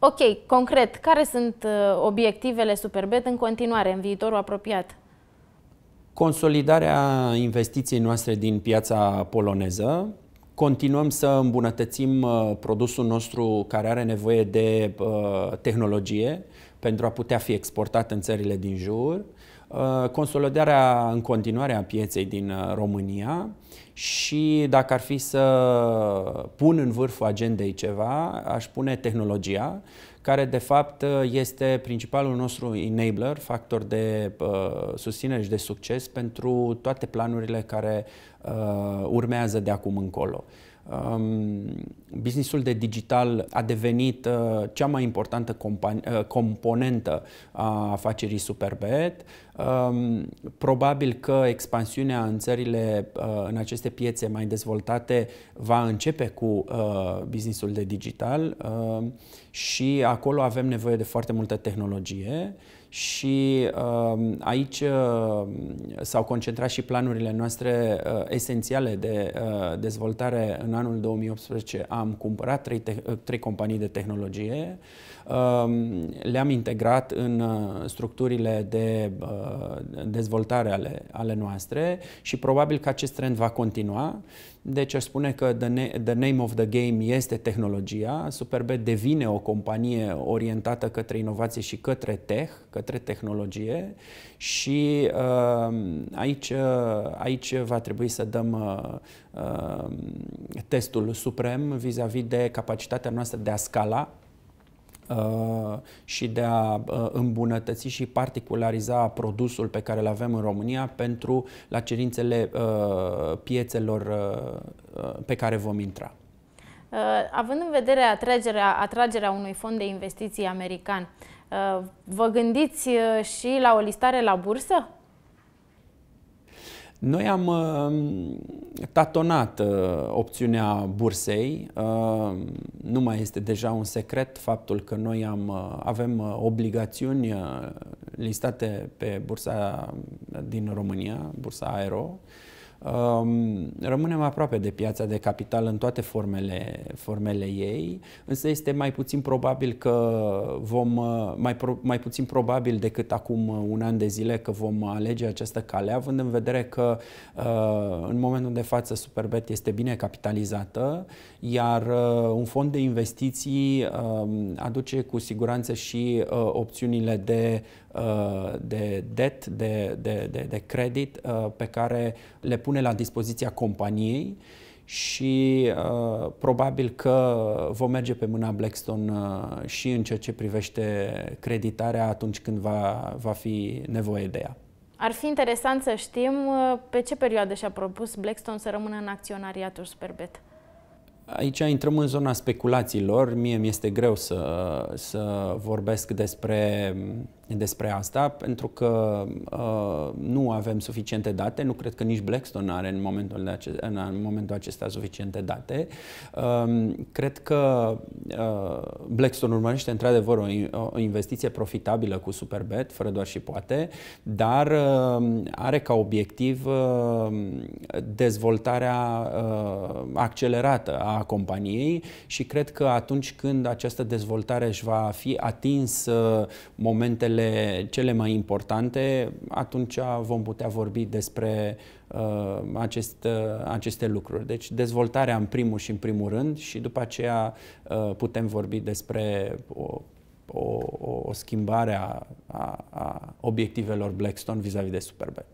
Ok, concret, care sunt uh, obiectivele Superbet în continuare, în viitorul apropiat? Consolidarea investiției noastre din piața poloneză, continuăm să îmbunătățim uh, produsul nostru care are nevoie de uh, tehnologie pentru a putea fi exportat în țările din jur, Uh, consolidarea în continuare a pieței din uh, România și dacă ar fi să pun în vârful agendei ceva, aș pune tehnologia, care de fapt uh, este principalul nostru enabler, factor de uh, susținere și de succes pentru toate planurile care uh, urmează de acum încolo businessul de digital a devenit uh, cea mai importantă uh, componentă a afacerii Superbet. Probabil că expansiunea în țările, uh, în aceste piețe mai dezvoltate, va începe cu businessul de digital și acolo avem nevoie de foarte multă tehnologie și um, aici um, s-au concentrat și planurile noastre uh, esențiale de uh, dezvoltare în anul 2018. Am cumpărat trei, uh, trei companii de tehnologie, um, le-am integrat în structurile de dezvoltare ale, ale noastre și probabil că acest trend va continua. Deci aș spune că the, na the name of the game este tehnologia. Superbet devine o companie orientată către inovație și către tech, către tehnologie și uh, aici, uh, aici va trebui să dăm uh, testul suprem vis-a-vis -vis de capacitatea noastră de a scala și de a îmbunătăți și particulariza produsul pe care îl avem în România pentru la cerințele piețelor pe care vom intra. Uh, având în vedere atragerea, atragerea unui fond de investiții american, uh, vă gândiți uh, și la o listare la bursă? Noi am tatonat opțiunea bursei. nu mai este deja un secret faptul că noi am, avem obligațiuni listate pe bursa din România, bursa Aero. Um, rămânem aproape de piața de capital în toate formele, formele ei, însă este mai puțin probabil că vom, uh, mai, pro, mai puțin probabil decât acum uh, un an de zile că vom alege această cale, având în vedere că uh, în momentul de față Superbet este bine capitalizată, iar un fond de investiții um, aduce cu siguranță și opțiunile de Uh, de debt, de, de, de, de credit uh, pe care le pune la dispoziția companiei și uh, probabil că vom merge pe mâna Blackstone uh, și în ceea ce privește creditarea atunci când va, va fi nevoie de ea. Ar fi interesant să știm uh, pe ce perioadă și-a propus Blackstone să rămână în acționariatul Superbet. Aici intrăm în zona speculațiilor. Mie mi-este greu să, să vorbesc despre despre asta, pentru că uh, nu avem suficiente date, nu cred că nici Blackstone are în momentul, de ace- în, în momentul acesta suficiente date. Uh, cred că uh, Blackstone urmărește într-adevăr o, o investiție profitabilă cu Superbet, fără doar și poate, dar uh, are ca obiectiv uh, dezvoltarea uh, accelerată a companiei și cred că atunci când această dezvoltare își va fi atins uh, momentele cele, cele mai importante, atunci vom putea vorbi despre uh, acest, uh, aceste lucruri. Deci dezvoltarea în primul și în primul rând și după aceea uh, putem vorbi despre o, o, o schimbare a, a, a obiectivelor Blackstone vis-a-vis -vis de Superbet.